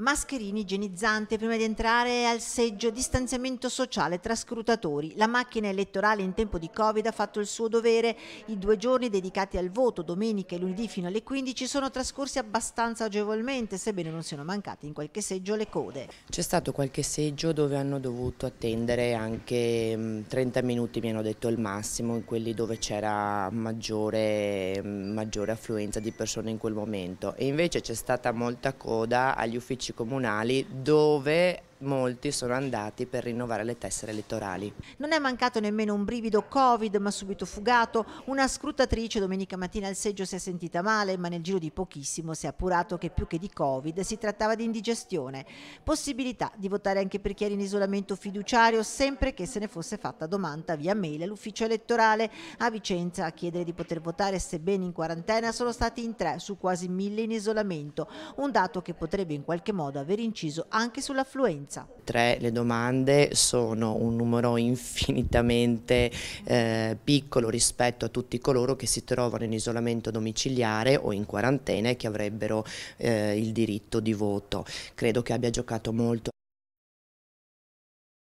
Mascherini igienizzante prima di entrare al seggio, distanziamento sociale tra scrutatori. La macchina elettorale in tempo di Covid ha fatto il suo dovere. I due giorni dedicati al voto, domenica e lunedì fino alle 15, sono trascorsi abbastanza agevolmente, sebbene non siano mancate in qualche seggio le code. C'è stato qualche seggio dove hanno dovuto attendere anche 30 mm, minuti, mi hanno detto il massimo, in quelli dove c'era maggiore, mm, maggiore affluenza di persone in quel momento. E invece c'è stata molta coda agli uffici comunali dove molti sono andati per rinnovare le tessere elettorali. Non è mancato nemmeno un brivido Covid, ma subito fugato. Una scrutatrice domenica mattina al seggio si è sentita male, ma nel giro di pochissimo si è appurato che più che di Covid si trattava di indigestione. Possibilità di votare anche per chi era in isolamento fiduciario, sempre che se ne fosse fatta domanda via mail all'ufficio elettorale. A Vicenza a chiedere di poter votare, sebbene in quarantena, sono stati in tre su quasi mille in isolamento, un dato che potrebbe in qualche modo aver inciso anche sull'affluenza differenza. Tre le domande sono un numero infinitamente eh, piccolo rispetto a tutti coloro che si trovano in isolamento domiciliare o in quarantena e che avrebbero eh, il diritto di voto. Credo che abbia giocato molto.